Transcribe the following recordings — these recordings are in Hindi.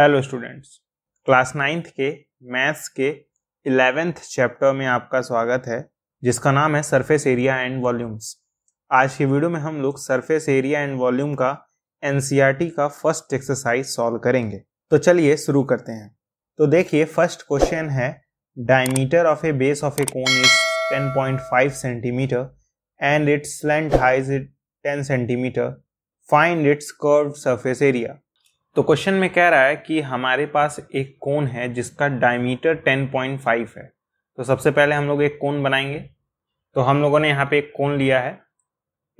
हेलो स्टूडेंट्स क्लास नाइन्थ के मैथ्स के इलेवेंथ चैप्टर में आपका स्वागत है जिसका नाम है सरफेस एरिया एंड वॉल्यूम्स आज की वीडियो में हम लोग सरफेस एरिया एंड वॉल्यूम का एन e का फर्स्ट एक्सरसाइज सॉल्व करेंगे तो चलिए शुरू करते हैं तो देखिए फर्स्ट क्वेश्चन है diameter of a base of a cone is 10.5 centimetre and its length height's it 10 centimetre find its curve surface area तो क्वेश्चन में कह रहा है कि हमारे पास एक कोन है जिसका डायमीटर 10.5 है तो सबसे पहले हम लोग एक कोन बनाएंगे तो हम लोगों ने यहाँ पे एक कोन लिया है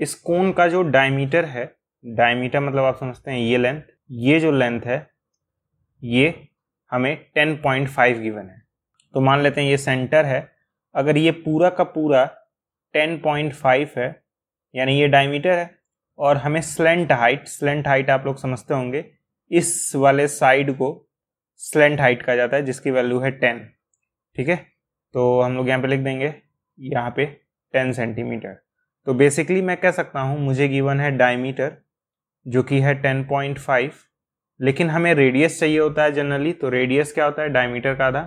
इस कोन का जो डायमीटर है डायमीटर मतलब आप समझते हैं ये लेंथ ये जो लेंथ है ये हमें 10.5 गिवन है तो मान लेते हैं ये सेंटर है अगर ये पूरा का पूरा 10.5 है यानी ये डायमीटर है और हमें स्लेंट हाइट स्लेंट हाइट आप लोग समझते होंगे इस वाले साइड को स्लेंट हाइट कहा जाता है जिसकी वैल्यू है टेन ठीक है तो हम लोग यहाँ पे लिख देंगे यहाँ पे टेन सेंटीमीटर तो बेसिकली मैं कह सकता हूँ मुझे गिवन है डायमीटर जो कि है टेन पॉइंट फाइव लेकिन हमें रेडियस चाहिए होता है जनरली तो रेडियस क्या होता है डायमीटर का आधा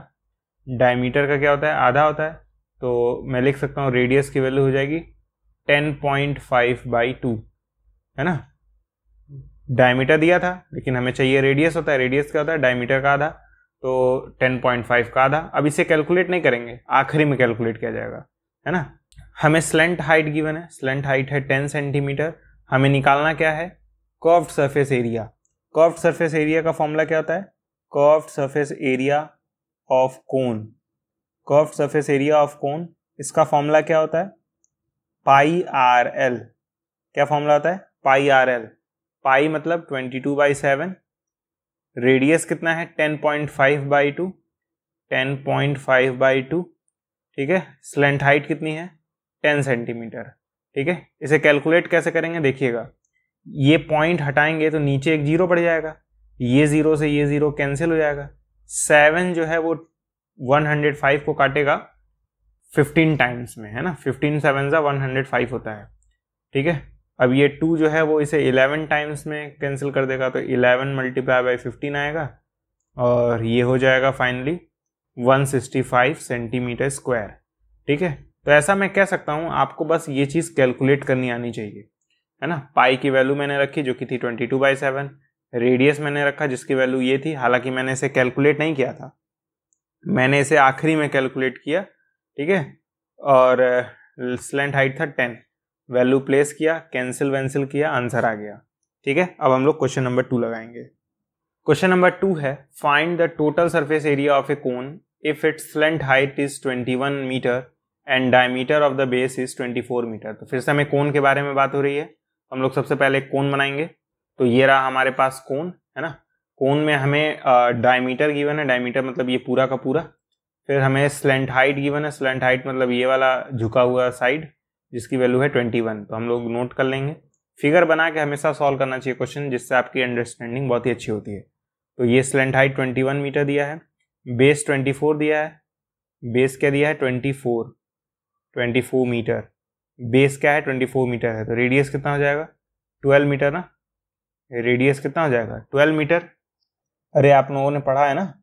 डायमीटर का क्या होता है आधा होता है तो मैं लिख सकता हूँ रेडियस की वैल्यू हो जाएगी ten point five by two है ना डायमीटर दिया था लेकिन हमें चाहिए रेडियस होता है रेडियस क्या होता है डायमीटर का आधा तो 10.5 का आधा अब इसे कैलकुलेट नहीं करेंगे आखिरी में कैलकुलेट किया जाएगा है ना हमें स्लेंट हाइट गिवन है स्लेंट हाइट है 10 सेंटीमीटर हमें निकालना क्या है curved surface area curved surface area का फॉर्मूला क्या होता है curved surface area of cone curved surface area of cone इसका फॉर्मूला क्या होता है पाई आर एल क्या फॉर्मूला होता है पाई आर एल पाई मतलब twenty two by seven radius कितना है ten point five by two ten point five by two ठीक है स्लेंट हाइट कितनी है टेन सेंटीमीटर ठीक है इसे कैलकुलेट कैसे करेंगे देखिएगा ये पॉइंट हटाएंगे तो नीचे एक जीरो पड़ जाएगा ये जीरो से ये जीरो कैंसिल हो जाएगा सेवन जो है वो वन हंड्रेड फाइव को काटेगा फिफ्टीन टाइम्स में है ना फिफ्टीन सेवन सा वन हंड्रेड फाइव होता है ठीक है अब ये टू जो है वो इसे इलेवन टाइम्स में कैंसिल कर देगा तो इलेवन मल्टीप्लाई बाई फिफ्टीन आएगा और ये हो जाएगा finally one sixty five centimetre square ठीक है तो ऐसा मैं कह सकता हूँ आपको बस ये चीज़ कैलकुलेट करनी आनी चाहिए है ना पाई की वैल्यू मैंने रखी जो कि थी twenty two by seven radius मैंने रखा जिसकी वैल्यू ये थी हालांकि मैंने इसे कैलकुलेट नहीं किया था मैंने इसे आखिरी में कैलकुलेट किया ठीक है और स्लेंट uh, हाइट था टेन वैल्यू प्लेस किया कैंसिल वैंसिल किया आंसर आ गया ठीक है अब हम लोग क्वेश्चन नंबर टू लगाएंगे क्वेश्चन नंबर टू है find the total surface area of a cone if its slant height is 21 metre and diameter of the base is 24 metre तो फिर से हमें कोन के बारे में बात हो रही है हम लोग सबसे पहले कोन बनाएंगे तो ये रहा हमारे पास कोन है ना कोन में हमें डायमीटर गिवन है डायमीटर मतलब ये पूरा का पूरा फिर हमें स्लेंट हाइट गिवन है स्लेंट हाइट मतलब ये वाला झुका हुआ साइड जिसकी वैल्यू है ट्वेंटी वन तो हम लोग नोट कर लेंगे फिगर बना के हमेशा सॉल्व करना चाहिए क्वेश्चन जिससे आपकी अंडरस्टैंडिंग बहुत ही अच्छी होती है तो ये slant height twenty one metre दिया है बेस ट्वेंटी फोर दिया है बेस क्या दिया है twenty four twenty four metre base क्या है ट्वेंटी फोर मीटर है तो रेडियस कितना हो जाएगा ट्वेल्व मीटर ना रेडियस कितना हो जाएगा ट्वेल्व मीटर अरे आप लोगों ने पढ़ा है ना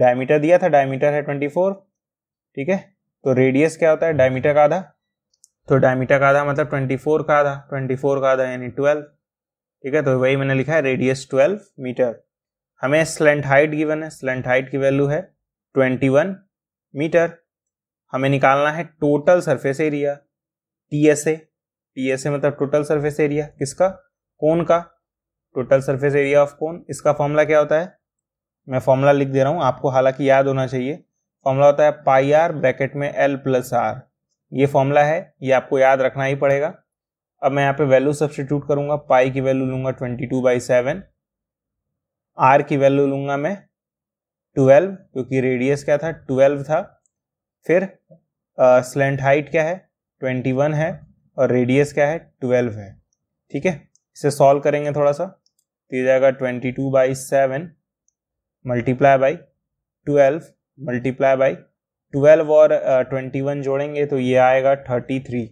डायमीटर दिया था डायमीटर है ट्वेंटी फोर ठीक है तो रेडियस क्या होता है डायमीटर का आधा तो डायमीटर का आधा मतलब ट्वेंटी फोर का आधा ट्वेंटी फोर का आधा यानी ट्वेल्व ठीक है तो वही मैंने लिखा है रेडियस ट्वेल्व मीटर हमें स्लेंट हाइट गिवन है स्लेंट हाइट की वैल्यू है ट्वेंटी वन मीटर हमें निकालना है total surface area T S A T S A मतलब टोटल सरफेस एरिया किसका कौन का टोटल सरफेस एरिया ऑफ कौन इसका फॉर्मूला क्या होता है मैं फॉर्मूला लिख दे रहा हूँ आपको हालांकि याद होना चाहिए फॉर्मूला होता है पाई आर ब्रैकेट में एल प्लस आर ये फॉर्मूला है ये आपको याद रखना ही पड़ेगा अब मैं यहाँ पे वैल्यू सब्सटीट्यूट करूंगा पाई की वैल्यू लूंगा twenty two by seven r की वैल्यू लूंगा मैं ट्वेल्व क्योंकि रेडियस क्या था ट्वेल्व था फिर स्लेंट हाइट क्या है ट्वेंटी वन है और रेडियस क्या है ट्वेल्व है ठीक है इसे सॉल्व करेंगे थोड़ा सा तो ये जाएगा twenty two by seven multiply by twelve multiply by twelve और ट्वेंटी वन जोड़ेंगे तो ये आएगा थर्टी थ्री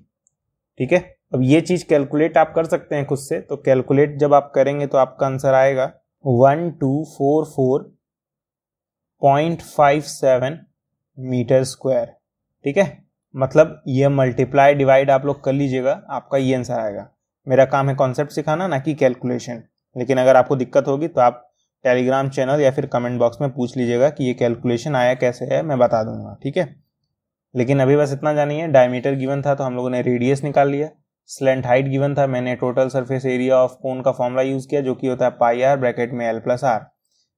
ठीक है अब ये चीज़ कैलकुलेट आप कर सकते हैं खुद से तो कैलकुलेट जब आप करेंगे तो आपका आंसर आएगा one two four four point five seven metre square ठीक है मतलब ये मल्टीप्लाई डिवाइड आप लोग कर लीजिएगा आपका ये आंसर आएगा मेरा काम है कॉन्सेप्ट सिखाना ना कि कैलकुलेशन लेकिन अगर आपको दिक्कत होगी तो आप टेलीग्राम चैनल या फिर कमेंट बॉक्स में पूछ लीजिएगा कि ये कैलकुलेशन आया कैसे है मैं बता दूंगा ठीक है लेकिन अभी बस इतना जानिए डायमीटर गिवन था तो हम लोगों ने रेडियस निकाल लिया स्लेंट हाइट गिवन था मैंने total surface area of cone का फॉर्मूला यूज़ किया जो कि होता है पाई आर ब्रैकेट में एल प्लस आर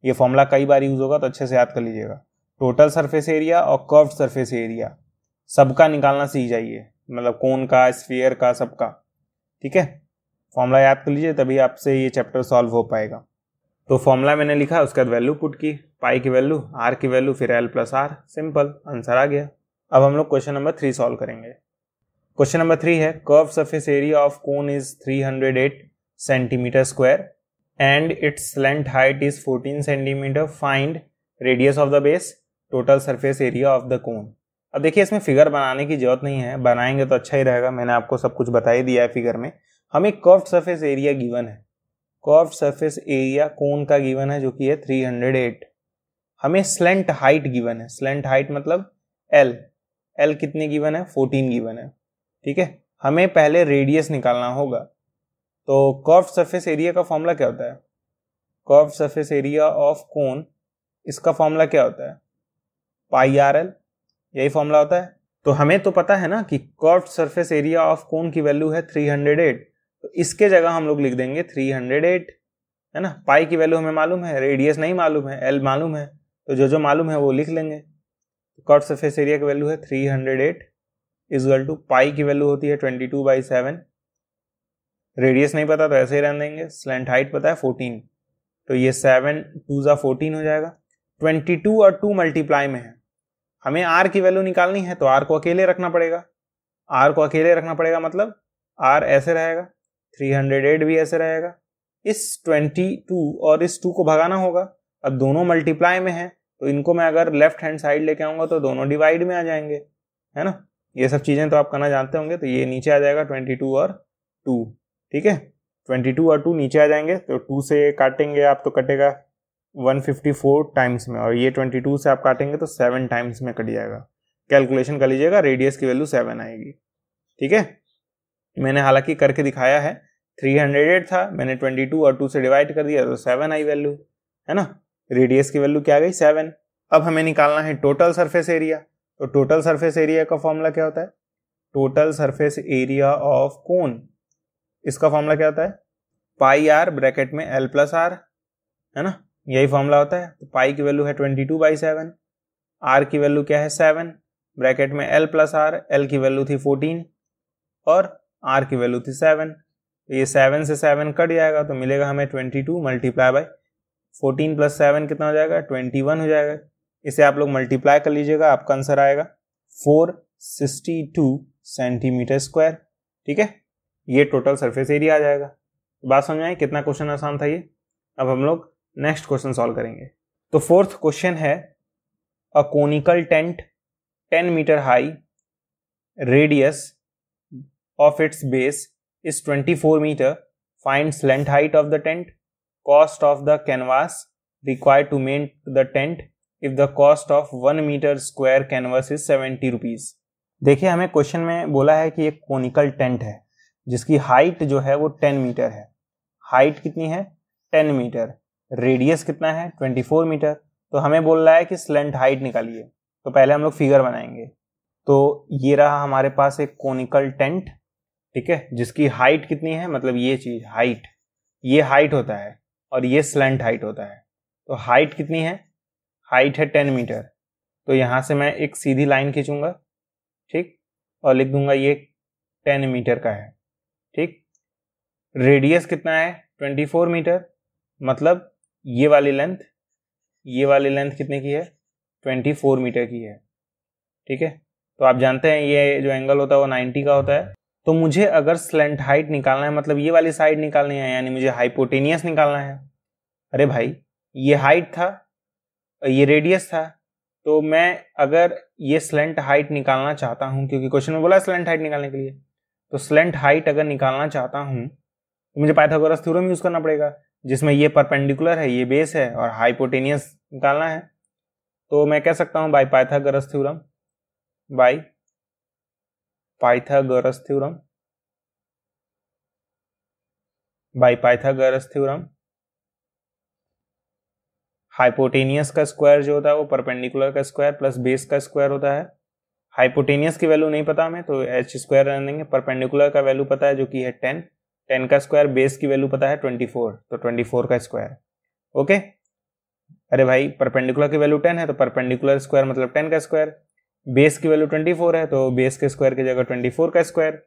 ये फॉर्मूला कई बार यूज़ होगा तो अच्छे से याद कर लीजिएगा टोटल सरफेस एरिया और कर्व सरफेस एरिया सबका निकालना सीख जाइए मतलब कोन का स्फीयर का सबका ठीक है फॉर्मूला याद कर लीजिए तभी आपसे ये चैप्टर सॉल्व हो पाएगा तो फॉर्मूला मैंने लिखा उसके बाद वैल्यू पुट की पाई की वैल्यू आर की वैल्यू फिर l plus r simple answer आ गया अब हम लोग क्वेश्चन नंबर थ्री सॉल्व करेंगे क्वेश्चन नंबर थ्री है curve surface area of cone is 308 centimetre square and its length height is 14 centimetre find radius of the base total surface area of the cone अब देखिए इसमें फिगर बनाने की जरूरत नहीं है बनाएंगे तो अच्छा ही रहेगा मैंने आपको सब कुछ बता ही दिया है फिगर में हमें कर्व सरफेस एरिया गिवन है कर्व सरफेस एरिया कोन का गिवन है जो कि है 308 हमें स्लेंट हाइट गिवन है स्लेंट हाइट मतलब एल एल कितनी गिवन है 14 गिवन है ठीक है हमें पहले रेडियस निकालना होगा तो कर्व सरफेस एरिया का फॉर्मूला क्या होता है curve surface area of cone इसका फॉर्मूला क्या होता है पाई आर एल यही फॉर्मूला होता है तो हमें तो पता है ना कि curve surface area of cone की वैल्यू है 308 तो इसके जगह हम लोग लिख देंगे थ्री हंड्रेड एट है ना पाई की वैल्यू हमें मालूम है रेडियस नहीं मालूम है एल मालूम है तो जो जो मालूम है वो लिख लेंगे कॉट सरफेस एरिया की वैल्यू है three hundred eight equal to pi की वैल्यू होती है twenty two by seven radius नहीं पता तो ऐसे ही रहने देंगे स्लेंट हाइट पता है फोर्टीन तो ये सेवन टू ज़ा फोर्टीन हो जाएगा ट्वेंटी टू और टू मल्टीप्लाई में है हमें आर की वैल्यू निकालनी है तो आर को अकेले रखना पड़ेगा आर को अकेले रखना पड़ेगा मतलब आर ऐसे रहेगा थ्री हंड्रेड एट भी ऐसे रहेगा इस ट्वेंटी टू और इस टू को भगाना होगा अब दोनों मल्टीप्लाई में है तो इनको मैं अगर लेफ्ट हैंड साइड लेके आऊँगा तो दोनों डिवाइड में आ जाएंगे है ना ये सब चीज़ें तो आप करना जानते होंगे तो ये नीचे आ जाएगा ट्वेंटी टू और टू ठीक है ट्वेंटी टू और टू नीचे आ जाएंगे तो टू से काटेंगे आप तो कटेगा वन फिफ्टी फोर टाइम्स में और ये ट्वेंटी टू से आप काटेंगे तो सेवन टाइम्स में कट जाएगा कैलकुलेशन कर लीजिएगा रेडियस की वैल्यू सेवन आएगी ठीक है मैंने हालांकि करके दिखाया है थ्री हंड्रेड था मैंने ट्वेंटी टू और टू से डिवाइड कर दिया तो सेवन आई वैल्यू है ना रेडियस की वैल्यू क्या गई सेवन अब हमें निकालना है टोटल सरफेस एरिया तो टोटल सरफेस एरिया का फॉर्मूला क्या होता है total surface area of cone इसका फॉर्मूला क्या होता है पाई आर ब्रैकेट में एल प्लस आर है ना यही फॉर्मूला होता है तो पाई की वैल्यू है twenty two by seven r की वैल्यू क्या है सेवन ब्रैकेट में एल प्लस आर एल की वैल्यू थी फोर्टीन और आर की वैल्यू थी सेवन तो ये सेवन से सेवन कट जाएगा तो मिलेगा हमें twenty two multiply by fourteen plus seven कितना हो जाएगा ट्वेंटी वन हो जाएगा इसे आप लोग मल्टीप्लाई कर लीजिएगा आपका आंसर आएगा four sixty two centimetre square ठीक है ये टोटल सरफेस एरिया आ जाएगा तो बात समझ आए कितना क्वेश्चन आसान था ये अब हम लोग नेक्स्ट क्वेश्चन सॉल्व करेंगे तो फोर्थ क्वेश्चन है a conical tent ten metre high radius of its base is 24 meter, finds length height of the tent, cost of the canvas required to make the tent if the cost of 1 meter square canvas is 70 rupees. देखिए हमें क्वेश्चन में बोला है कि एक कोनिकल टेंट है जिसकी हाइट जो है वो 10 मीटर है हाइट कितनी है 10 मीटर रेडियस कितना है 24 मीटर तो हमें बोल रहा है कि स्लेंट हाइट निकालिए तो पहले हम लोग फिगर बनाएंगे तो ये रहा हमारे पास एक कोनिकल टेंट ठीक है जिसकी हाइट कितनी है मतलब ये चीज हाइट ये हाइट होता है और ये स्लेंट हाइट होता है तो हाइट कितनी है हाइट है टेन मीटर तो यहाँ से मैं एक सीधी लाइन खींचूंगा ठीक और लिख दूंगा ये टेन मीटर का है ठीक रेडियस कितना है ट्वेंटी फोर मीटर मतलब ये वाली लेंथ ये वाली लेंथ कितने की है ट्वेंटी फोर मीटर की है ठीक है तो आप जानते हैं ये जो एंगल होता है वो नाइन्टी का होता है तो मुझे अगर स्लेंट हाइट निकालना है मतलब ये वाली साइड निकालनी है यानी मुझे हाइपोटेनियस निकालना है अरे भाई ये हाइट था ये रेडियस था तो मैं अगर ये स्लेंट हाइट निकालना चाहता हूँ क्योंकि क्वेश्चन में बोला स्लेंट हाइट निकालने के लिए तो स्लेंट हाइट अगर निकालना चाहता हूँ तो मुझे पाइथागोरस थ्योरम यूज़ करना पड़ेगा जिसमें ये परपेंडिकुलर है ये बेस है और हाइपोटेनियस निकालना है तो मैं कह सकता हूँ by Pythagoras theorem by pythagoras theorem by pythagoras theorem hypotenuse का स्क्वायर जो होता है वो परपेंडिकुलर का स्क्वायर प्लस बेस का स्क्वायर होता है हाइपोटेनियस की वैल्यू नहीं पता हमें तो एच स्क्वायर रहने देंगे परपेंडिकुलर का वैल्यू पता है जो कि है टेन टेन का स्क्वायर बेस की वैल्यू पता है ट्वेंटी फोर तो ट्वेंटी फोर का स्क्वायर ओके अरे भाई परपेंडिकुलर की वैल्यू टेन है तो परपेंडिकुलर स्क्वायर मतलब टेन का स्क्वायर बेस की वैल्यू 24 है तो बेस के स्क्वायर की जगह 24 का स्क्वायर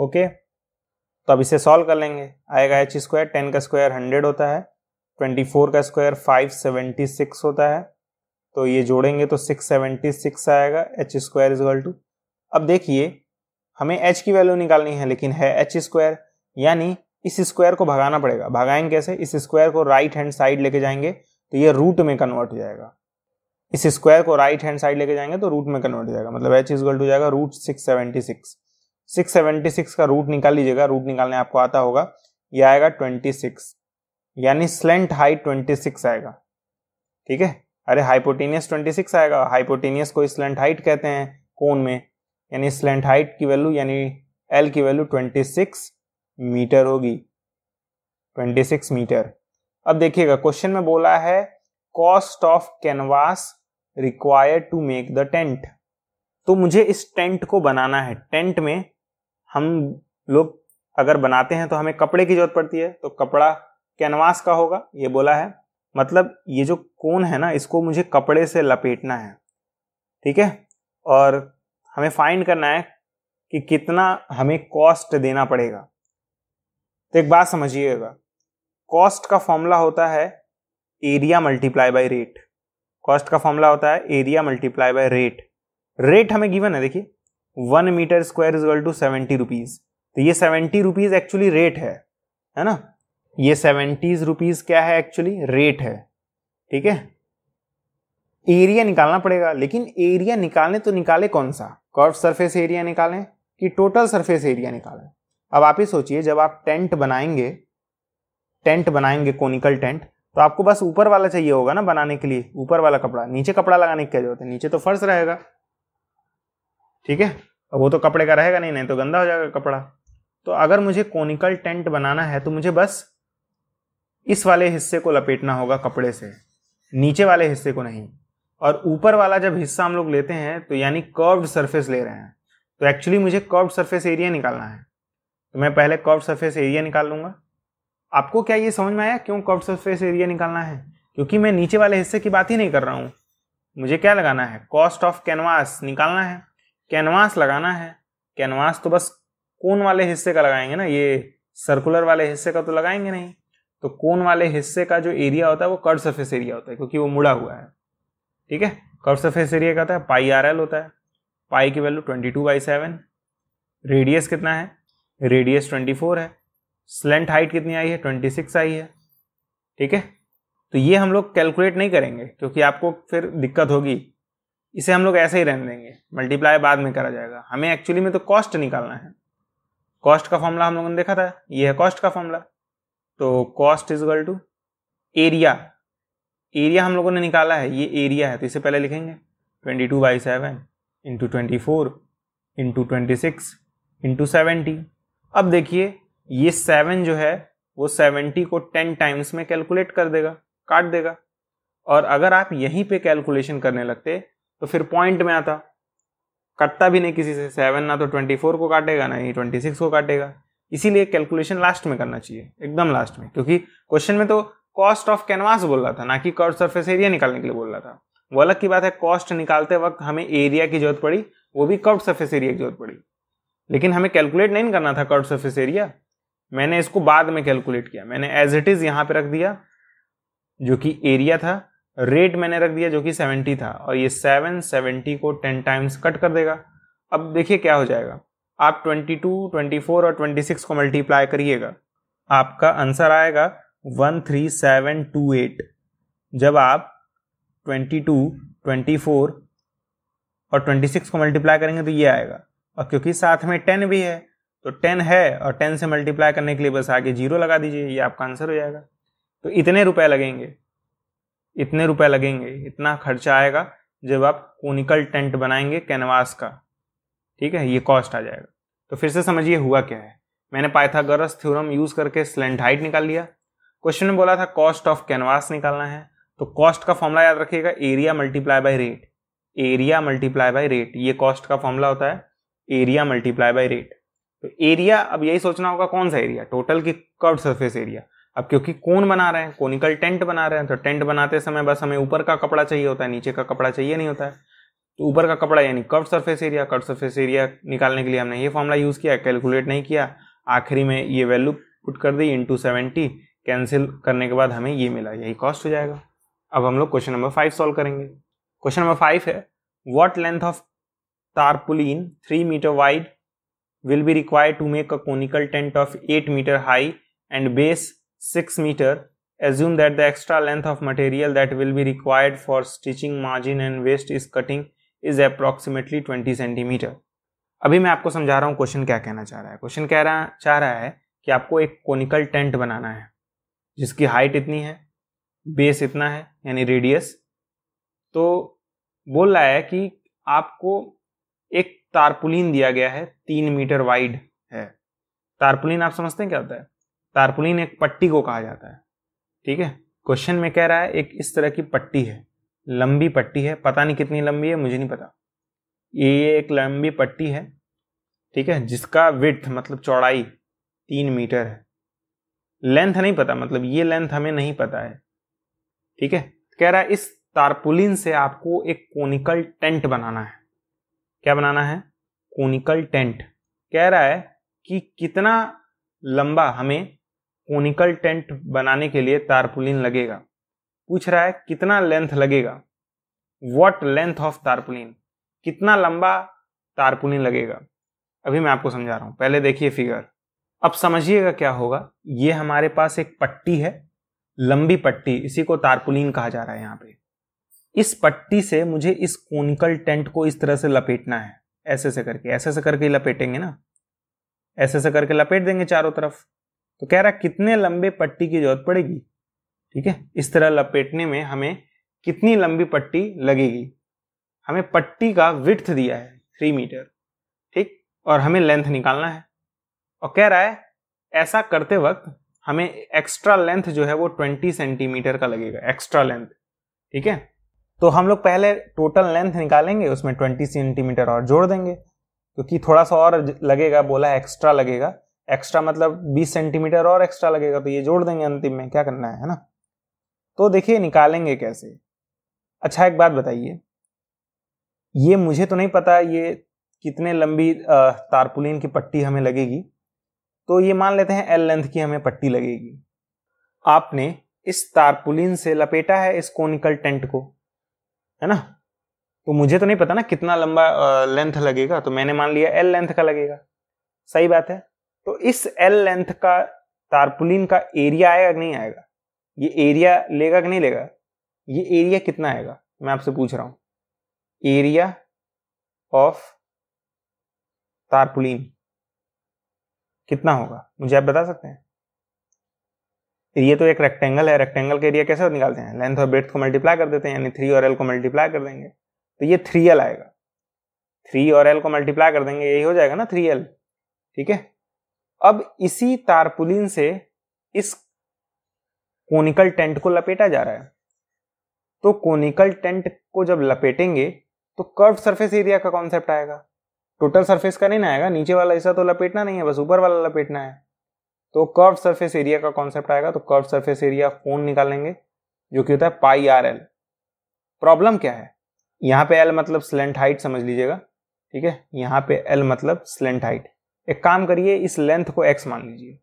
ओके तो अब इसे सॉल्व कर लेंगे आएगा एच स्क्वायर टेन का स्क्वायर हंड्रेड होता है ट्वेंटी फोर का स्क्वायर फाइव सेवेंटी सिक्स होता है तो ये जोड़ेंगे तो सिक्स सेवेंटी सिक्स आएगा एच स्क्वायर इज टू अब देखिए हमें एच की वैल्यू निकालनी है लेकिन है एच स्क्वायर यानी इस स्क्वायर को भगाना पड़ेगा भगाएंगे कैसे इस स्क्वायर को राइट हैंड साइड लेके जाएंगे तो ये रूट में कन्वर्ट हो जाएगा इस स्क्वायर को राइट हैंड साइड लेके जाएंगे तो रूट में कन्वर्ट हो जाएगा मतलब एच इजगल हो जाएगा root six seventy six six seventy six का रूट निकाल लीजिएगा रूट निकालने आपको आता होगा ये आएगा ट्वेंटी सिक्स यानी स्लेंट हाइट ट्वेंटी सिक्स आएगा ठीक है अरे हाइपोटेनियस ट्वेंटी सिक्स आएगा हाइपोटेनियस को स्लेंट हाइट कहते हैं कोन में यानी स्लेंट हाइट की वैल्यू यानी एल की वैल्यू ट्वेंटी सिक्स मीटर होगी ट्वेंटी सिक्स मीटर अब देखिएगा क्वेश्चन में बोला है cost of canvas required to make the tent तो मुझे इस टेंट को बनाना है टेंट में हम लोग अगर बनाते हैं तो हमें कपड़े की जरूरत पड़ती है तो कपड़ा कैनवास का होगा ये बोला है मतलब ये जो कोन है ना इसको मुझे कपड़े से लपेटना है ठीक है और हमें फाइंड करना है कि कितना हमें कॉस्ट देना पड़ेगा तो एक बात समझिएगा कॉस्ट का फॉर्मूला होता है area multiply by rate cost का फॉर्मूला होता है area multiply by rate rate हमें गिवन है देखिए one metre square equal to seventy rupees तो ये सेवेंटी रुपीज एक्चुअली रेट है है ना ये सेवेंटीज रुपीज क्या है एक्चुअली रेट है ठीक है एरिया निकालना पड़ेगा लेकिन एरिया निकालने तो निकाले कौन सा कर्व सरफेस एरिया निकालें कि टोटल सरफेस एरिया निकालें अब आप ही सोचिए जब आप टेंट बनाएंगे टेंट बनाएंगे कोनिकल टेंट तो आपको बस ऊपर वाला चाहिए होगा ना बनाने के लिए ऊपर वाला कपड़ा नीचे कपड़ा लगाने की क्या जरूरत है नीचे तो फर्श रहेगा ठीक है वो तो कपड़े का रहेगा नहीं नहीं तो गंदा हो जाएगा कपड़ा तो अगर मुझे कोनिकल टेंट बनाना है तो मुझे बस इस वाले हिस्से को लपेटना होगा कपड़े से नीचे वाले हिस्से को नहीं और ऊपर वाला जब हिस्सा हम लोग लेते हैं तो यानी कर्व सरफेस ले रहे हैं तो एक्चुअली मुझे कर्व सरफेस एरिया निकालना है तो मैं पहले कर्व सरफेस एरिया निकाल लूंगा आपको क्या ये समझ में आया क्यों कर्व सरफेस एरिया निकालना है क्योंकि मैं नीचे वाले हिस्से की बात ही नहीं कर रहा हूँ मुझे क्या लगाना है कॉस्ट ऑफ कैनवास निकालना है कैनवास लगाना है कैनवास तो बस कोन वाले हिस्से का लगाएंगे ना ये सर्कुलर वाले हिस्से का तो लगाएंगे नहीं तो कोन वाले हिस्से का जो एरिया होता है वो कर्व सरफेस एरिया होता है क्योंकि वो मुड़ा हुआ है ठीक है कर्व सरफेस एरिया क्या होता है पाई आर एल होता है पाई की value twenty two by seven radius कितना है रेडियस ट्वेंटी फोर है स्लेंट हाइट कितनी आई है 26 आई है ठीक है तो ये हम लोग कैलकुलेट नहीं करेंगे क्योंकि आपको फिर दिक्कत होगी इसे हम लोग ऐसे ही रहने देंगे मल्टीप्लाई बाद में करा जाएगा हमें एक्चुअली में तो कॉस्ट निकालना है कॉस्ट का फॉर्मूला हम लोगों ने देखा था ये है कॉस्ट का फॉर्मूला तो cost is equal to area area हम लोगों ने निकाला है ये एरिया है तो इसे पहले लिखेंगे twenty two by seven into twenty four into twenty six into seventy अब देखिए ये सेवन जो है वो सेवेंटी को टेन टाइम्स में कैलकुलेट कर देगा काट देगा और अगर आप यहीं पे कैलकुलेशन करने लगते तो फिर पॉइंट में आता कटता भी नहीं किसी से सेवन ना तो ट्वेंटी फोर को काटेगा ना ही ट्वेंटी सिक्स को काटेगा इसीलिए कैलकुलेशन लास्ट में करना चाहिए एकदम लास्ट में क्योंकि क्वेश्चन में तो कॉस्ट ऑफ कैनवास बोल रहा था ना कि कर्व सरफेस एरिया निकालने के लिए बोल रहा था वो अलग की बात है कॉस्ट निकालते वक्त हमें एरिया की जरूरत पड़ी वो भी कर्व सरफेस एरिया की जरूरत पड़ी लेकिन हमें कैलकुलेट नहीं करना था कर्व सरफेस एरिया मैंने इसको बाद में कैलकुलेट किया मैंने एज इट इज यहां पे रख दिया जो कि एरिया था रेट मैंने रख दिया जो कि 70 था और ये 770 को 10 टाइम्स कट कर देगा अब देखिए क्या हो जाएगा आप 22, 24 और 26 को मल्टीप्लाई करिएगा आपका आंसर आएगा 13728 जब आप 22, 24 और 26 को मल्टीप्लाई करेंगे तो ये आएगा और क्योंकि साथ में 10 भी है तो टेन है और टेन से मल्टीप्लाई करने के लिए बस आगे जीरो लगा दीजिए ये आपका आंसर हो जाएगा तो इतने रुपए लगेंगे इतने रुपए लगेंगे इतना खर्चा आएगा जब आप कोनिकल टेंट बनाएंगे कैनवास का ठीक है ये कॉस्ट आ जाएगा तो फिर से समझिए हुआ क्या है मैंने पाइथागोरस थ्योरम यूज करके स्लेंट हाइट निकाल लिया क्वेश्चन में बोला था कॉस्ट ऑफ कैनवास निकालना है तो कॉस्ट का फॉर्मूला याद रखिएगा area multiply by rate area multiply by rate ये कॉस्ट का फॉर्मूला होता है एरिया मल्टीप्लाई बाय रेट तो एरिया अब यही सोचना होगा कौन सा एरिया टोटल की कर्व सरफेस एरिया अब क्योंकि कोन बना रहे हैं कोनिकल टेंट बना रहे हैं तो टेंट बनाते समय बस हमें ऊपर का कपड़ा चाहिए होता है नीचे का कपड़ा चाहिए नहीं होता है तो ऊपर का कपड़ा यानी curve surface area curve surface area निकालने के लिए हमने ये फॉर्मूला यूज़ किया कैलकुलेट नहीं किया आखिरी में ये वैल्यू पुट कर दी इंटू सेवेंटी कैंसिल करने के बाद हमें ये मिला यही कॉस्ट हो जाएगा अब हम लोग क्वेश्चन नंबर फाइव सॉल्व करेंगे क्वेश्चन नंबर फाइव है what length of tarpaulin three metre wide will be required to make a conical tent of 8 meter high and base 6 meter, assume that the extra length of material that will be required for stitching margin and waist is cutting is approximately 20 cm अभी मैं आपको समझा रहा हूँ क्वेश्चन क्या कहना चाह रहा है क्वेश्चन कह रहा चाह रहा है कि आपको एक कोनिकल टेंट बनाना है जिसकी हाइट इतनी है बेस इतना है यानी रेडियस तो बोल रहा है कि आपको एक तारपुलिन दिया गया है तीन मीटर वाइड है तारपुलिन आप समझते हैं क्या होता है तारपुलिन एक पट्टी को कहा जाता है ठीक है क्वेश्चन में कह रहा है एक इस तरह की पट्टी है लंबी पट्टी है पता नहीं कितनी लंबी है मुझे नहीं पता ये एक लंबी पट्टी है ठीक है जिसका विथ मतलब चौड़ाई तीन मीटर है लेंथ नहीं पता मतलब ये लेंथ हमें नहीं पता है ठीक है कह रहा है इस तारपुलिन से आपको एक कोनिकल टेंट बनाना है क्या बनाना है कोनिकल टेंट कह रहा है कि कितना लंबा हमें कोनिकल टेंट बनाने के लिए तारपुलिन लगेगा पूछ रहा है कितना लेंथ लगेगा वॉट लेंथ ऑफ तारपुलिन कितना लंबा तारपुलिन लगेगा अभी मैं आपको समझा रहा हूँ पहले देखिए फिगर अब समझिएगा क्या होगा ये हमारे पास एक पट्टी है लंबी पट्टी इसी को तारपुलिन कहा जा रहा है यहाँ पे इस पट्टी से मुझे इस कोनिकल टेंट को इस तरह से लपेटना है ऐसे से करके ऐसे से करके लपेटेंगे ना ऐसे से करके लपेट देंगे चारों तरफ तो कह रहा कितने लंबे पट्टी की जरूरत पड़ेगी ठीक है इस तरह लपेटने में हमें कितनी लंबी पट्टी लगेगी हमें पट्टी का विथ दिया है थ्री मीटर ठीक और हमें लेंथ निकालना है और कह रहा है ऐसा करते वक्त हमें एक्स्ट्रा लेंथ जो है वो ट्वेंटी सेंटीमीटर का लगेगा एक्स्ट्रा लेंथ ठीक है तो हम लोग पहले टोटल लेंथ निकालेंगे उसमें ट्वेंटी सेंटीमीटर और जोड़ देंगे क्योंकि थोड़ा सा और लगेगा बोला एक्स्ट्रा लगेगा एक्स्ट्रा मतलब 20 सेंटीमीटर और एक्स्ट्रा लगेगा तो ये जोड़ देंगे अंतिम में क्या करना है है ना तो देखिए निकालेंगे कैसे अच्छा एक बात बताइए ये मुझे तो नहीं पता ये कितने लंबी तारपुलिन की पट्टी हमें लगेगी तो ये मान लेते हैं एल लेंथ की हमें पट्टी लगेगी आपने इस तारपुलिन से लपेटा है इस कोनिकल टेंट को है ना तो मुझे तो नहीं पता ना कितना लंबा लेंथ लगेगा तो मैंने मान लिया एल लेंथ का लगेगा सही बात है तो इस एल लेंथ का तारपुलिन का एरिया आएगा कि नहीं आएगा ये एरिया लेगा कि नहीं लेगा ये एरिया कितना आएगा मैं आपसे पूछ रहा हूं एरिया ऑफ तारपुलिन कितना होगा मुझे आप बता सकते हैं ये तो एक रेक्टेंगल है रेक्टेंगल का एरिया कैसे निकालते हैं लेंथ और ब्रेथ को मल्टीप्लाई कर देते हैं यानी थ्री और एल को मल्टीप्लाई कर देंगे तो ये थ्री एल आएगा थ्री और एल को मल्टीप्लाई कर देंगे यही हो जाएगा ना थ्री एल ठीक है अब इसी तारपुलिन से इस कोनिकल टेंट को लपेटा जा रहा है तो कोनिकल टेंट को जब लपेटेंगे तो कर्व सरफेस एरिया का कॉन्सेप्ट आएगा टोटल सरफेस का नहीं ना आएगा नीचे वाला हिस्सा तो लपेटना नहीं है बस ऊपर वाला लपेटना है तो कर्व सरफेस एरिया का कॉन्सेप्ट आएगा तो कर्व सरफेस एरिया फोन निकालेंगे जो कि होता है पाई आर एल प्रॉब्लम क्या है यहाँ पे एल मतलब स्लेंट हाइट समझ लीजिएगा ठीक है यहाँ पे एल मतलब स्लेंट हाइट एक काम करिए इस लेंथ को एक्स मान लीजिए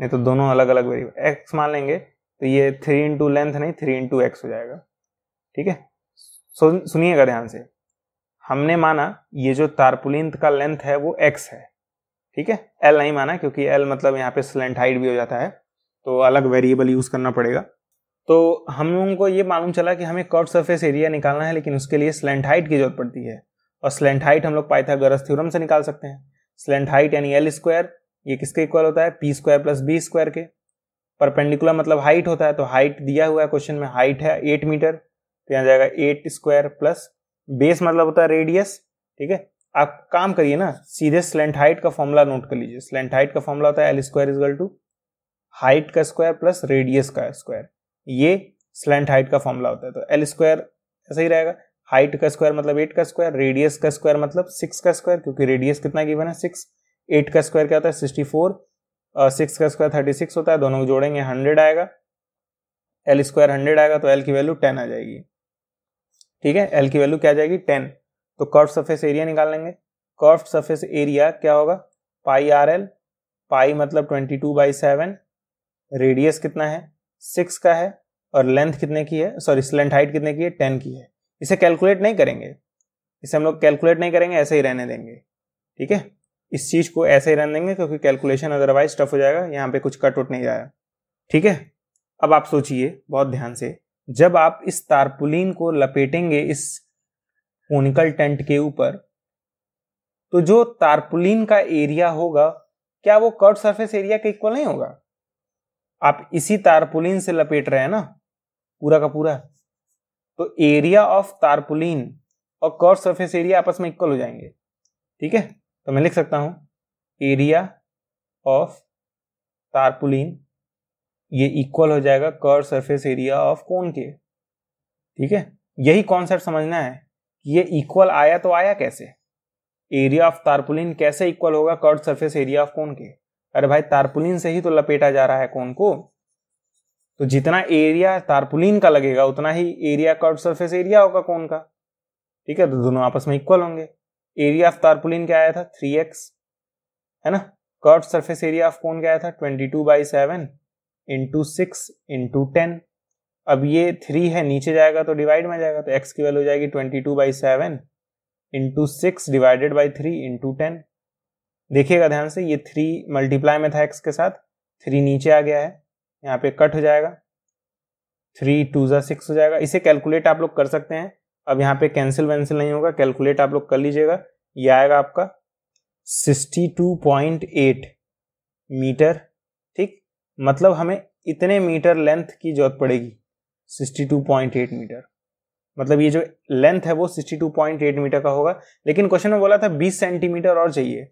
नहीं तो दोनों अलग अलग वेरिए एक्स मान लेंगे तो ये थ्री इंटू लेंथ नहीं थ्री इंटू एक्स हो जाएगा ठीक है सुनिएगा ध्यान से हमने माना ये जो तारपुलिंत का लेंथ है वो एक्स है ठीक है एल नहीं माना क्योंकि एल मतलब यहाँ पे स्लेंट हाइट भी हो जाता है तो अलग वेरिएबल यूज करना पड़ेगा तो हम लोगों को ये मालूम चला कि हमें कर्व सरफेस एरिया निकालना है लेकिन उसके लिए स्लेंट हाइट की जरूरत पड़ती है और स्लेंट हाइट हम लोग पाइथागोरस थ्योरम से निकाल सकते हैं स्लेंट हाइट यानी एल स्क्वायर ये किसके इक्वल होता है P square plus B square के परपेंडिकुलर मतलब हाइट होता है तो हाइट दिया हुआ है क्वेश्चन में हाइट है एट मीटर तो यहाँ जाएगा एट स्क्वायर प्लस बेस मतलब होता है रेडियस ठीक है आप काम करिए ना सीधे स्लेंट हाइट का फॉर्मूला नोट कर लीजिए स्लेंट हाइट का फॉर्मूला होता है L square is to height का स्क्वायर प्लस रेडियस का स्क्वायर ये स्लेंट हाइट का फॉर्मूला होता है तो एल स्क्वायर ऐसा ही रहेगा हाइट का स्क्वायर मतलब एट का स्क्वायर रेडियस का स्क्वायर मतलब सिक्स का स्क्वायर क्योंकि रेडियस कितना गिवन है सिक्स एट का स्क्वायर क्या होता है सिक्सटी फोर सिक्स का स्क्वायर थर्टी सिक्स होता है दोनों को जोड़ेंगे हंड्रेड आएगा एल स्क्वायर हंड्रेड आएगा तो एल की वैल्यू टेन आ जाएगी ठीक है एल की वैल्यू क्या आ जाएगी टेन तो कर्व सरफेस एरिया निकाल लेंगे कर्व सरफेस एरिया क्या होगा पाई आर एल पाई मतलब twenty two by seven radius कितना है सिक्स का है और लेंथ कितने की है सॉरी स्लेंथ हाइट कितने की है टेन की है इसे कैलकुलेट नहीं करेंगे इसे हम लोग कैलकुलेट नहीं करेंगे ऐसे ही रहने देंगे ठीक है इस चीज को ऐसे ही रहने देंगे क्योंकि कैलकुलेशन अदरवाइज टफ हो जाएगा यहाँ पे कुछ कट उठ नहीं जाएगा ठीक है अब आप सोचिए बहुत ध्यान से जब आप इस तारपुलिन को लपेटेंगे इस कोनिकल टेंट के ऊपर तो जो तारपुलिन का एरिया होगा क्या वो कर्व सरफेस एरिया के इक्वल नहीं होगा आप इसी तारपुलिन से लपेट रहे हैं ना पूरा का पूरा तो एरिया ऑफ तारपुलिन और कर्व सरफेस एरिया आपस में इक्वल हो जाएंगे ठीक है तो मैं लिख सकता हूं एरिया ऑफ तारपुलिन ये इक्वल हो जाएगा curve surface area of cone के ठीक है यही कॉन्सेप्ट समझना है ये इक्वल आया तो आया कैसे एरिया ऑफ तारपुलिन कैसे इक्वल होगा curved surface area of cone के अरे भाई तारपुलिन से ही तो लपेटा जा रहा है कोन को तो जितना एरिया तारपुलिन का लगेगा उतना ही एरिया कर्ड सरफेस एरिया होगा कोन का ठीक है तो दोनों आपस में इक्वल होंगे एरिया ऑफ तारपुलिन क्या आया था थ्री एक्स है ना कर्ड सरफेस एरिया ऑफ कौन क्या आया था twenty two by seven into six into ten अब ये थ्री है नीचे जाएगा तो डिवाइड में जाएगा तो एक्स की वैल्यू हो जाएगी twenty two by seven into six divided by three into ten देखिएगा ध्यान से ये थ्री मल्टीप्लाई में था एक्स के साथ थ्री नीचे आ गया है यहाँ पे कट हो जाएगा थ्री टू ज़ा सिक्स हो जाएगा इसे कैलकुलेट आप लोग कर सकते हैं अब यहाँ पे कैंसिल वैंसिल नहीं होगा कैलकुलेट आप लोग कर लीजिएगा ये आएगा आपका sixty two point eight metre ठीक मतलब हमें इतने मीटर लेंथ की जरूरत पड़ेगी 62.8 मीटर मतलब ये जो लेंथ है वो 62.8 मीटर का होगा लेकिन क्वेश्चन में बोला था 20 सेंटीमीटर और चाहिए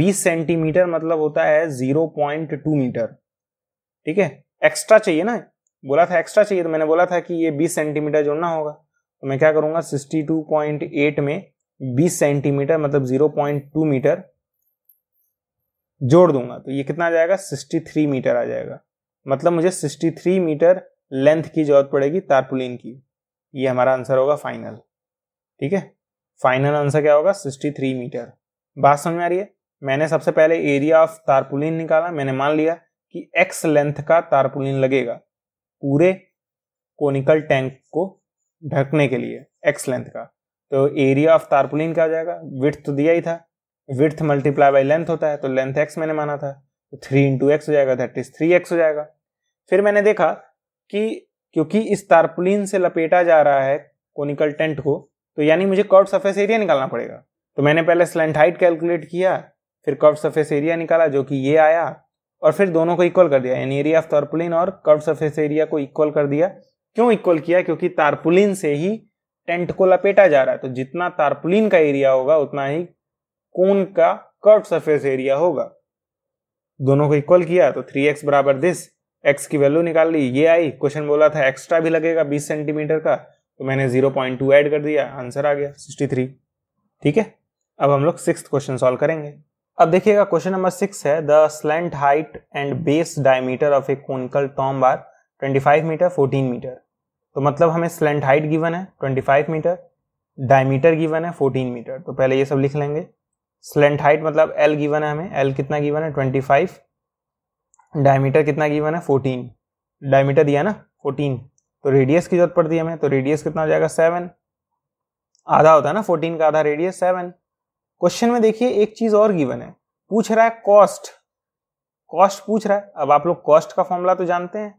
20 सेंटीमीटर मतलब होता है 0.2 मीटर ठीक है एक्स्ट्रा चाहिए ना बोला था एक्स्ट्रा चाहिए तो मैंने बोला था कि ये 20 सेंटीमीटर जोड़ना होगा तो मैं क्या करूंगा सिक्सटी में बीस सेंटीमीटर मतलब जीरो मीटर जोड़ दूंगा तो ये कितना आ जाएगा सिक्सटी मीटर आ जाएगा मतलब मुझे 63 मीटर लेंथ की जरूरत पड़ेगी तारपुलिन की ये हमारा आंसर होगा फाइनल ठीक है फाइनल आंसर क्या होगा 63 मीटर बात समझ में आ रही है मैंने सबसे पहले एरिया ऑफ तारपुलिन निकाला मैंने मान लिया कि एक्स लेंथ का तारपुलिन लगेगा पूरे कोनिकल टैंक को ढकने के लिए एक्स लेंथ का तो एरिया ऑफ तारपुलिन क्या हो जाएगा विथ तो दिया ही था विथ मल्टीप्लाई बाई लेंथ होता है तो लेंथ एक्स मैंने माना था तो थ्री इंटू एक्स हो जाएगा दैट इज थ्री एक्स हो जाएगा फिर मैंने देखा कि क्योंकि इस तारपुलिन से लपेटा जा रहा है कोनिकल टेंट को तो यानी मुझे कर्व सरफेस एरिया निकालना पड़ेगा तो मैंने पहले स्लेंट हाइट कैलकुलेट किया फिर कर्व सरफेस एरिया निकाला जो कि ये आया और फिर दोनों को इक्वल कर दिया यानी एरिया ऑफ तारपुलिन और कर्व सरफेस एरिया को इक्वल कर दिया क्यों इक्वल किया क्योंकि तारपुलिन से ही टेंट को लपेटा जा रहा है तो जितना तारपुलिन का एरिया होगा उतना ही कोन का कर्व सरफेस एरिया होगा दोनों को इक्वल किया तो थ्री एक्स बराबर दिस एक्स की वैल्यू निकाल ली ये आई क्वेश्चन बोला था एक्स्ट्रा भी लगेगा बीस सेंटीमीटर का तो मैंने जीरो पॉइंट टू एड कर दिया आंसर आ गया सिक्सटी थ्री ठीक है अब हम लोग सिक्स क्वेश्चन सॉल्व करेंगे अब देखिएगा क्वेश्चन नंबर सिक्स है the slant height and base diameter of a conical tomb are twenty five metre fourteen metre तो मतलब हमें स्लेंट हाइट गिवन है twenty five metre diameter given है फोर्टीन मीटर तो पहले ये सब लिख लेंगे स्लेंट हाइट मतलब एल गिवन है हमें एल कितना गिवन है फाइव डायमीटर कितना गिवन है फोर्टीन डायमीटर दिया ना फोर्टीन तो रेडियस की जरूरत पड़ती है हमें तो रेडियस कितना हो जाएगा सेवन आधा होता है ना फोर्टीन का आधा रेडियस सेवन क्वेश्चन में देखिए एक चीज और गिवन है पूछ रहा है कॉस्ट कॉस्ट पूछ रहा है अब आप लोग कॉस्ट का फॉर्मूला तो जानते हैं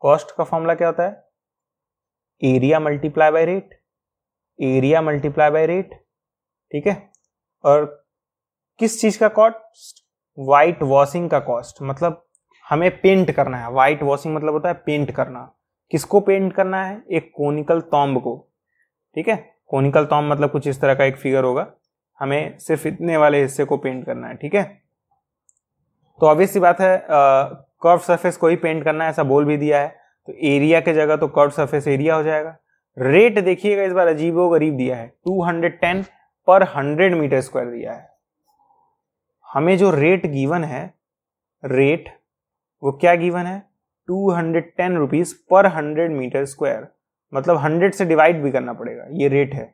कॉस्ट का फॉर्मूला क्या होता है area multiply by rate area multiply by rate ठीक है और किस चीज का कॉस्ट वाइट वॉशिंग का कॉस्ट मतलब हमें पेंट करना है वाइट वॉशिंग मतलब होता है पेंट करना किसको पेंट करना है एक कोनिकल तॉम्ब को ठीक है कोनिकल तॉम्ब मतलब कुछ इस तरह का एक फिगर होगा हमें सिर्फ इतने वाले हिस्से को पेंट करना है ठीक है तो ऑब्वियस सी बात है कर्व सरफेस को ही पेंट करना है ऐसा बोल भी दिया है तो एरिया के जगह तो कर्व सरफेस एरिया हो जाएगा रेट देखिएगा इस बार अजीब गरीब दिया है 210 पर 100 मीटर स्क्वायर दिया है हमें जो रेट गिवन है रेट वो क्या गिवन है two hundred ten rupees per hundred metre square मतलब हंड्रेड से डिवाइड भी करना पड़ेगा ये रेट है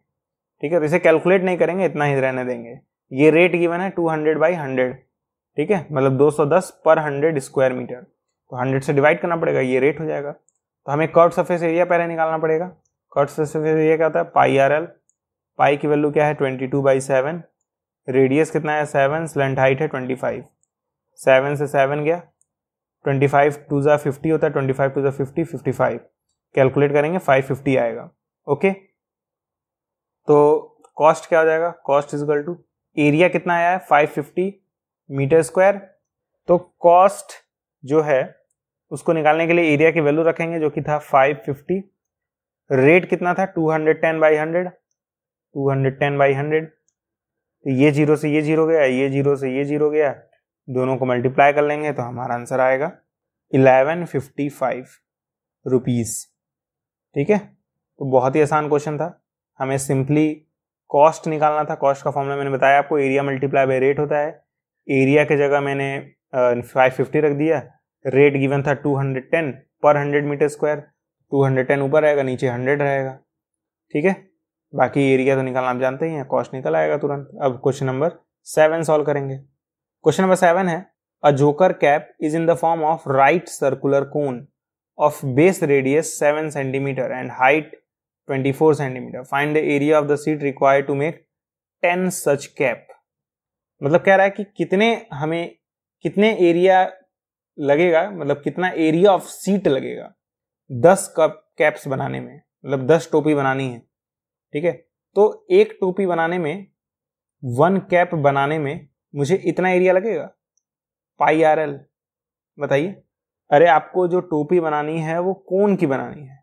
ठीक है तो इसे कैलकुलेट नहीं करेंगे इतना ही रहने देंगे ये रेट गिवन है टू हंड्रेड बाई हंड्रेड ठीक है मतलब 210 पर 100 स्क्वायर मीटर तो 100 से डिवाइड करना पड़ेगा ये रेट हो जाएगा तो हमें कर्व सरफेस एरिया पहले निकालना पड़ेगा कर्व सरफेस एरिया क्या होता है पाई आर एल पाई की वैल्यू क्या है twenty two by seven radius कितना है सेवन स्लेंट हाइट है फाइव सेवन से सेवन गया twenty five two are fifty होता है twenty five two are fifty fifty five calculate करेंगे फाइव फिफ्टी आएगा ओके तो कॉस्ट क्या हो जाएगा कॉस्ट इक्वल टू एरिया कितना आया है फाइव फिफ्टी मीटर स्क्वायर तो कॉस्ट जो है उसको निकालने के लिए एरिया की वैल्यू रखेंगे जो कि था फाइव फिफ्टी रेट कितना था two hundred ten by hundred two hundred ten by hundred तो ये जीरो से ये जीरो गया ये जीरो से ये जीरो गया दोनों को मल्टीप्लाई कर लेंगे तो हमारा आंसर आएगा इलेवन फिफ्टी फाइव रुपीज़ ठीक है तो बहुत ही आसान क्वेश्चन था हमें सिंपली कॉस्ट निकालना था कॉस्ट का फॉर्मूला मैंने बताया आपको एरिया मल्टीप्लाई बाई रेट होता है एरिया के जगह मैंने फाइव फिफ्टी रख दिया रेट गिवन था two hundred ten per hundred metre square two hundred ten ऊपर रहेगा नीचे हंड्रेड रहेगा ठीक है बाकी एरिया तो निकालना आप जानते ही हैं कॉस्ट निकल आएगा तुरंत अब क्वेश्चन नंबर सेवन सॉल्व करेंगे क्वेश्चन नंबर सेवन है a joker cap is in the form of right circular cone of base radius seven centimetre and height twenty four centimetre find the area of the sheet require to make ten such cap मतलब कह रहा है कि कितने हमें कितने एरिया लगेगा मतलब कितना एरिया ऑफ सीट लगेगा दस कप कैप्स बनाने में मतलब दस टोपी बनानी है ठीक है तो एक टोपी बनाने में वन कैप बनाने में मुझे इतना एरिया लगेगा पाई आर एल बताइए अरे आपको जो टोपी बनानी है वो कौन की बनानी है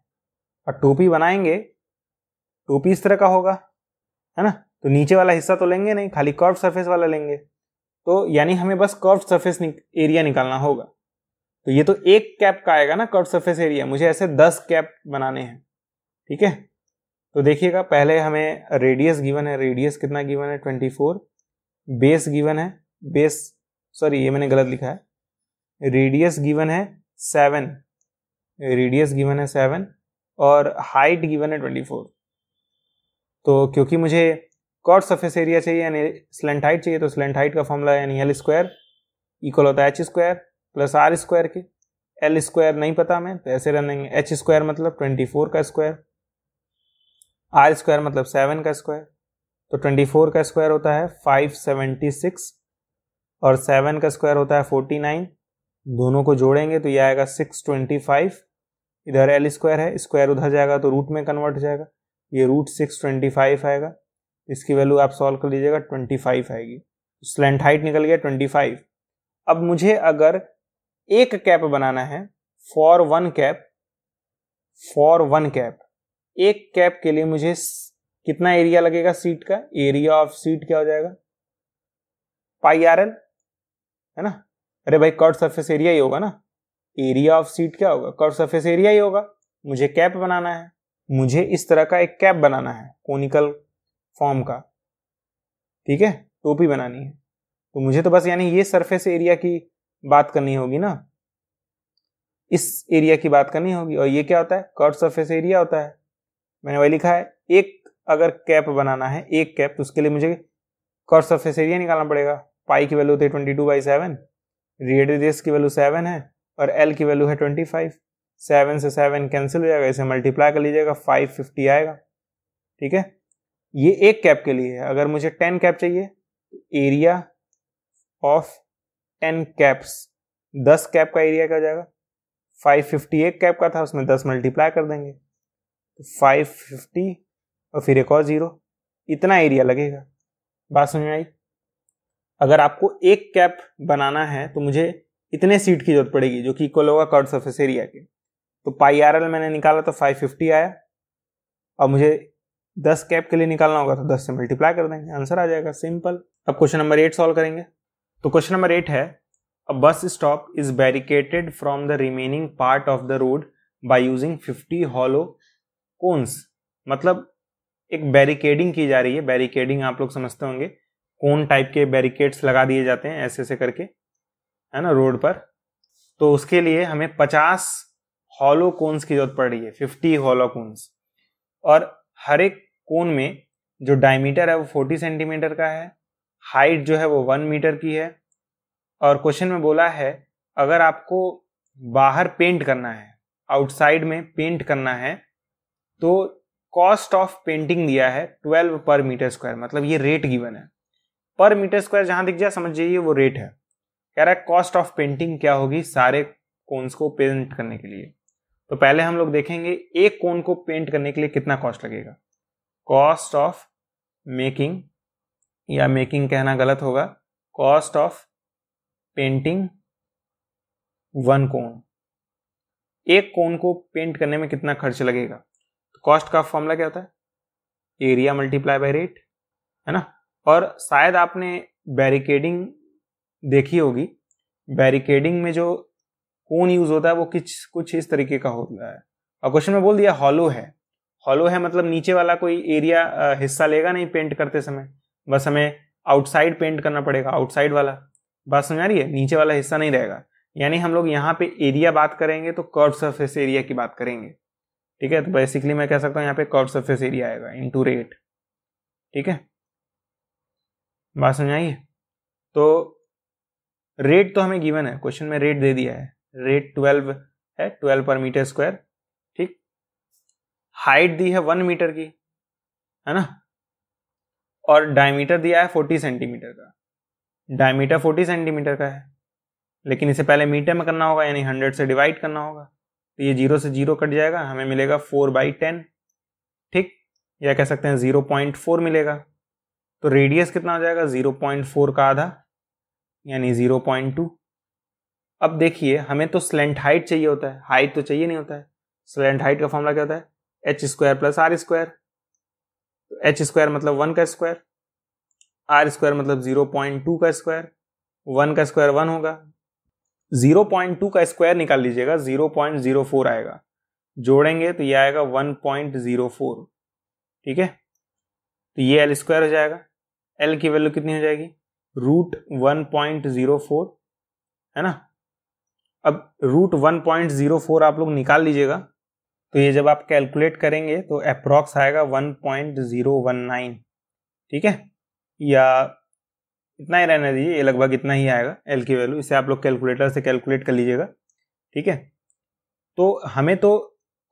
और टोपी बनाएंगे टोपी इस तरह का होगा है ना तो नीचे वाला हिस्सा तो लेंगे नहीं खाली कर्व सरफेस वाला लेंगे तो यानी हमें बस कर्व सरफेस निक, एरिया निकालना होगा तो ये तो एक कैप का आएगा ना कर्व सरफेस एरिया मुझे ऐसे दस कैप बनाने हैं ठीक है तो देखिएगा पहले हमें रेडियस गिवन है रेडियस कितना गिवन है ट्वेंटी फोर बेस गिवन है बेस सॉरी ये मैंने गलत लिखा है रेडियस गिवन है सेवन रेडियस गिवन है सेवन और हाइट गिवन है ट्वेंटी फोर तो क्योंकि मुझे कॉट सरफेस एरिया चाहिए यानी स्लेंट हाइट चाहिए तो स्लेंट हाइट का फॉर्मूला यानी एल स्क्वायर इक्वल होता है H square plus R square के एल स्क्वायर नहीं पता मैं तो ऐसे रहने एच स्क्वायर मतलब ट्वेंटी फोर का स्क्वायर आर स्क्वायर मतलब सेवन का स्क्वायर तो 24 का स्क्वायर होता है 576 और 7 का स्क्वायर होता है 49 दोनों को जोड़ेंगे तो ये आएगा 625 इधर एल स्क्वायर है स्क्वायर उधर जाएगा तो रूट में कन्वर्ट हो जाएगा ये रूट सिक्स आएगा इसकी वैल्यू आप सॉल्व कर लीजिएगा 25 आएगी स्लेंट हाइट निकल गया 25 अब मुझे अगर एक कैप बनाना है for one cap for one cap एक कैप के लिए मुझे कितना एरिया लगेगा सीट का एरिया ऑफ सीट क्या हो जाएगा पाई आर एल है ना अरे भाई कर्ड सरफेस एरिया ही होगा ना एरिया ऑफ सीट क्या होगा कर्ड सरफेस एरिया ही होगा मुझे कैप बनाना है मुझे इस तरह का एक कैप बनाना है कोनिकल फॉर्म का ठीक है टोपी बनानी है तो मुझे तो बस यानी ये सरफेस एरिया की बात करनी होगी ना इस एरिया की बात करनी होगी और ये क्या होता है कर्ट सरफेस एरिया होता है मैंने वही लिखा है एक अगर कैप बनाना है एक कैप तो उसके लिए मुझे कर सरफेस एरिया निकालना पड़ेगा पाई की वैल्यू होती है twenty two by seven radius की वैल्यू सेवन है और एल की वैल्यू है ट्वेंटी फाइव सेवन से सेवन कैंसिल हो जाएगा इसे मल्टीप्लाई कर लीजिएगा फाइव फिफ्टी आएगा ठीक है ये एक कैप के लिए है अगर मुझे टेन कैप चाहिए एरिया ऑफ टेन कैप्स दस कैप का एरिया क्या हो जाएगा फाइव फिफ्टी एक कैप का था उसमें दस मल्टीप्लाई कर देंगे फाइव तो फिफ्टी और फिर एक और ज़ीरो इतना एरिया लगेगा बात समझ में आई अगर आपको एक कैप बनाना है तो मुझे इतने सीट की जरूरत पड़ेगी जो कि इक्वल होगा कर्ड सर्फेस एरिया के तो पाई आर एल मैंने निकाला तो 550 आया और मुझे 10 कैप के लिए निकालना होगा तो 10 से मल्टीप्लाई कर देंगे आंसर आ जाएगा सिंपल अब क्वेश्चन नंबर एट सॉल्व करेंगे तो क्वेश्चन नंबर एट है a bus stop is barricaded from the remaining part of the road by using fifty hollow cones मतलब एक बैरिकेडिंग की जा रही है बैरिकेडिंग आप लोग समझते होंगे कौन टाइप के बैरिकेड्स लगा दिए जाते हैं ऐसे ऐसे करके है ना रोड पर तो उसके लिए हमें पचास हॉलो कोन्स की जरूरत पड़ रही है फिफ्टी हॉलो कोन्स और हर एक कोन में जो डायमीटर है वो फोर्टी सेंटीमीटर का है हाइट जो है वो वन मीटर की है और क्वेश्चन में बोला है अगर आपको बाहर पेंट करना है आउटसाइड में पेंट करना है तो कॉस्ट ऑफ पेंटिंग दिया है ट्वेल्व पर मीटर स्क्वायर मतलब ये रेट गिवन है पर मीटर स्क्वायर जहां दिख जाए समझ जाइए वो रेट है कह रहा है कॉस्ट ऑफ पेंटिंग क्या होगी सारे कोन्स को पेंट करने के लिए तो पहले हम लोग देखेंगे एक कोन को पेंट करने के लिए कितना कॉस्ट लगेगा कॉस्ट ऑफ मेकिंग या मेकिंग कहना गलत होगा cost of painting one cone एक कोन को पेंट करने में कितना खर्च लगेगा कॉस्ट का फॉर्मूला क्या होता है एरिया मल्टीप्लाई बाय रेट है ना और शायद आपने बैरिकेडिंग देखी होगी बैरिकेडिंग में जो कोन यूज होता है वो किस कुछ इस तरीके का होता है और क्वेश्चन में बोल दिया हॉलो है हॉलो है मतलब नीचे वाला कोई एरिया हिस्सा लेगा नहीं पेंट करते समय बस हमें आउटसाइड पेंट करना पड़ेगा आउटसाइड वाला बात समझ आ रही है नीचे वाला हिस्सा नहीं रहेगा यानी हम लोग यहाँ पे एरिया बात करेंगे तो कर्व सरफेस एरिया की बात करेंगे ठीक है तो बेसिकली मैं कह सकता हूँ यहाँ पे कर्व सरफेस एरिया आएगा इन टू रेट ठीक है बात समझ आइए तो रेट तो हमें गिवन है क्वेश्चन में रेट दे दिया है रेट ट्वेल्व है ट्वेल्व पर मीटर स्क्वायर ठीक हाइट दी है वन मीटर की है ना और डायमीटर दिया है फोर्टी सेंटीमीटर का डायमीटर फोर्टी सेंटीमीटर का है लेकिन इसे पहले मीटर में करना होगा यानी हंड्रेड से डिवाइड करना होगा तो ये जीरो से जीरो कट जाएगा हमें मिलेगा फोर बाई टेन ठीक या कह सकते हैं जीरो पॉइंट फोर मिलेगा तो रेडियस कितना हो जाएगा जीरो पॉइंट फोर का आधा यानी जीरो पॉइंट टू अब देखिए हमें तो स्लेंट हाइट चाहिए होता है हाइट तो चाहिए नहीं होता है स्लेंट हाइट का फॉर्मूला क्या होता है H square plus R square तो एच स्क्वायर मतलब वन का स्क्वायर आर स्क्वायर मतलब जीरो पॉइंट टू का स्क्वायर वन का स्क्वायर वन होगा जीरो पॉइंट टू का स्क्वायर निकाल लीजिएगा जीरो पॉइंट जीरो फोर आएगा जोड़ेंगे तो ये आएगा वन पॉइंट जीरो फोर ठीक है तो ये एल स्क्वायर हो जाएगा एल की वैल्यू कितनी हो जाएगी root one point zero four है ना अब root one point zero four आप लोग निकाल लीजिएगा तो ये जब आप कैलकुलेट करेंगे तो अप्रॉक्स आएगा one point zero one nine ठीक है या इतना ही रहने दीजिए ये लगभग इतना ही आएगा एल की वैल्यू इसे आप लोग कैलकुलेटर से कैलकुलेट कर लीजिएगा ठीक है तो हमें तो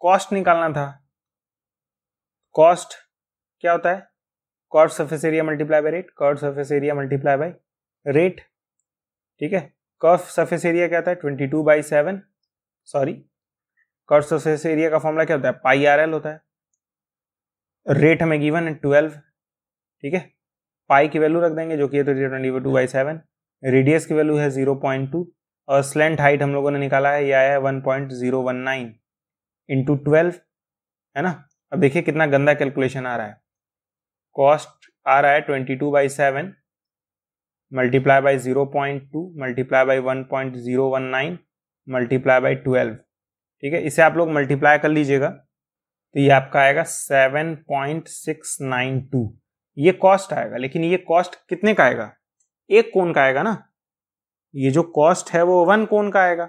कॉस्ट निकालना था कॉस्ट क्या होता है curved surface area multiply by rate curved surface area multiply by rate ठीक है कर्फ सरफेस एरिया क्या होता है twenty two by seven sorry curve surface area का फॉर्मूला क्या होता है पाई आर एल होता है रेट हमें गिवन है ट्वेल्व ठीक है पाई की वैल्यू रख देंगे जो कि है तो twenty two by seven radius की वैल्यू है जीरो पॉइंट टू और स्लेंट हाइट हम लोगों ने निकाला है ये आया है one point zero one nine into twelve है ना अब देखिए कितना गंदा कैलकुलेशन आ रहा है कॉस्ट आ रहा है twenty two by seven multiply by zero point two multiply by one point zero one nine multiply by twelve ठीक है इसे आप लोग मल्टीप्लाई कर लीजिएगा तो ये आपका आएगा seven point six nine two ये कॉस्ट आएगा लेकिन ये कॉस्ट कितने का आएगा एक कोन का आएगा ना ये जो कॉस्ट है वो वन कोन का आएगा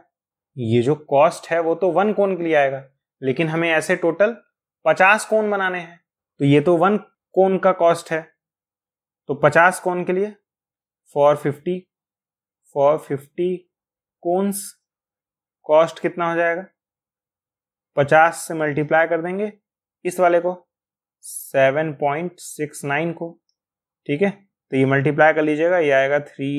ये जो कॉस्ट है वो तो वन कोन के लिए आएगा लेकिन हमें ऐसे टोटल पचास कोन बनाने हैं तो ये तो वन कोन का कॉस्ट है तो पचास कोन के लिए for fifty for fifty cones cost कितना हो जाएगा पचास से मल्टीप्लाई कर देंगे इस वाले को सेवन पॉइंट सिक्स नाइन को ठीक है तो ये मल्टीप्लाई कर लीजिएगा ये आएगा three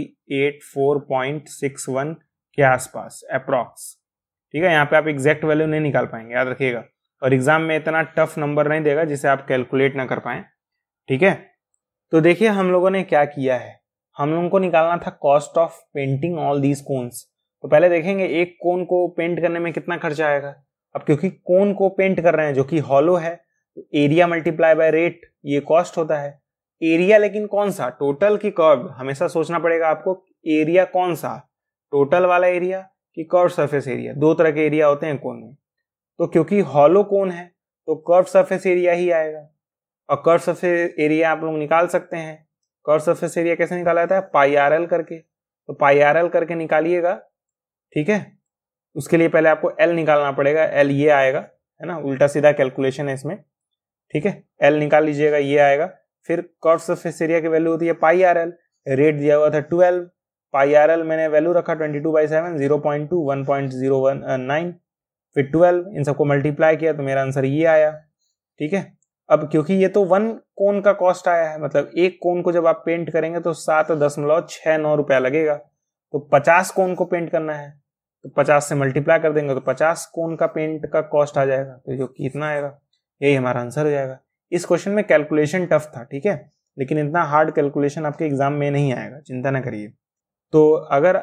eight four point six one के आसपास अप्रॉक्स ठीक है यहाँ पे आप एग्जैक्ट वैल्यू नहीं निकाल पाएंगे याद रखिएगा और एग्जाम में इतना टफ नंबर नहीं देगा जिसे आप कैलकुलेट ना कर पाए ठीक है तो देखिए हम लोगों ने क्या किया है हम लोगों को निकालना था cost of painting all these cones तो पहले देखेंगे एक कोन को पेंट करने में कितना खर्चा आएगा अब क्योंकि कोन को पेंट कर रहे हैं जो कि हॉलो है एरिया मल्टीप्लाई बाय रेट ये कॉस्ट होता है एरिया लेकिन कौन सा टोटल की कर्व हमेशा सोचना पड़ेगा आपको एरिया कौन सा टोटल वाला एरिया कि कर्व सरफेस एरिया दो तरह के एरिया होते हैं कौन में तो क्योंकि हॉलो कौन है तो कर्व सरफेस एरिया ही आएगा और कर्व सरफेस एरिया आप लोग निकाल सकते हैं कर्व सरफेस एरिया कैसे निकाला जाता है पाई आर एल करके तो पाई आर एल करके निकालिएगा ठीक है उसके लिए पहले आपको एल निकालना पड़ेगा एल ये आएगा है ना उल्टा सीधा कैलकुलेशन है इसमें ठीक है एल निकाल लीजिएगा ये आएगा फिर कर्व सर्फेस एरिया की वैल्यू होती है पाई आर एल रेट दिया हुआ था ट्वेल्व पाई आर एल मैंने वैल्यू रखा twenty two by seven zero point two one point zero one nine फिर ट्वेल्व इन सबको मल्टीप्लाई किया तो मेरा आंसर ये आया ठीक है अब क्योंकि ये तो वन कोन का कॉस्ट आया है मतलब एक कोन को जब आप पेंट करेंगे तो सात दशमलव छः नौ रुपया लगेगा तो पचास कोन को पेंट करना है तो पचास से मल्टीप्लाई कर देंगे तो पचास कोन का पेंट का कॉस्ट आ जाएगा तो जो कितना आएगा यही हमारा आंसर हो जाएगा इस क्वेश्चन में कैलकुलेशन टफ था ठीक है लेकिन इतना हार्ड कैलकुलेशन आपके एग्जाम में नहीं आएगा चिंता ना करिए तो अगर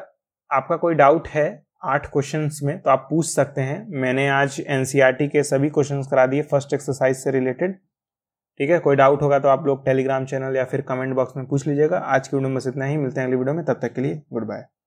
आपका कोई डाउट है आठ क्वेश्चन में तो आप पूछ सकते हैं मैंने आज एन e के सभी क्वेश्चन करा दिए फर्स्ट एक्सरसाइज से रिलेटेड ठीक है कोई डाउट होगा तो आप लोग टेलीग्राम चैनल या फिर कमेंट बॉक्स में पूछ लीजिएगा आज की वीडियो में बस इतना ही मिलते हैं अगली वीडियो में तब तक के लिए गुड बाय